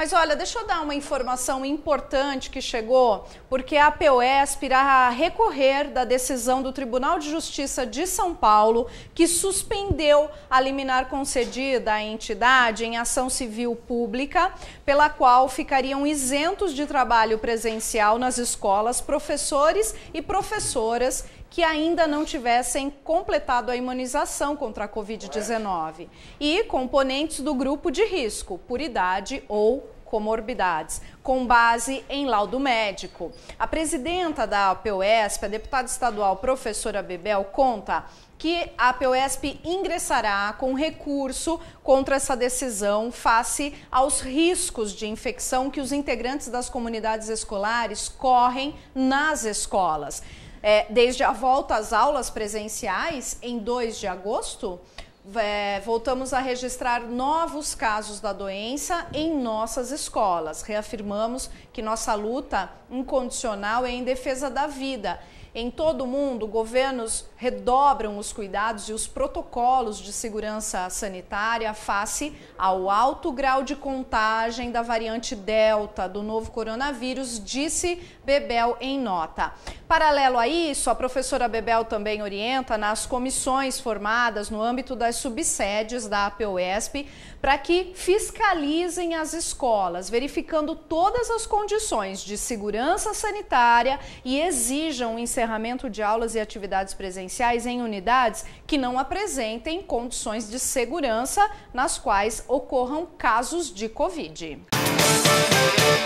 Mas olha, deixa eu dar uma informação importante que chegou, porque a POSP irá recorrer da decisão do Tribunal de Justiça de São Paulo, que suspendeu a liminar concedida à entidade em ação civil pública, pela qual ficariam isentos de trabalho presencial nas escolas professores e professoras que ainda não tivessem completado a imunização contra a Covid-19 e componentes do grupo de risco por idade ou comorbidades, com base em laudo médico. A presidenta da APOESP, a deputada estadual professora Bebel, conta que a POSP ingressará com recurso contra essa decisão face aos riscos de infecção que os integrantes das comunidades escolares correm nas escolas. É, desde a volta às aulas presenciais, em 2 de agosto, é, voltamos a registrar novos casos da doença em nossas escolas. Reafirmamos que nossa luta incondicional é em defesa da vida em todo o mundo, governos redobram os cuidados e os protocolos de segurança sanitária face ao alto grau de contagem da variante Delta do novo coronavírus, disse Bebel em nota. Paralelo a isso, a professora Bebel também orienta nas comissões formadas no âmbito das subsedes da APOESP para que fiscalizem as escolas, verificando todas as condições de segurança sanitária e exijam o encerramento de aulas e atividades presenciais em unidades que não apresentem condições de segurança nas quais ocorram casos de Covid. Música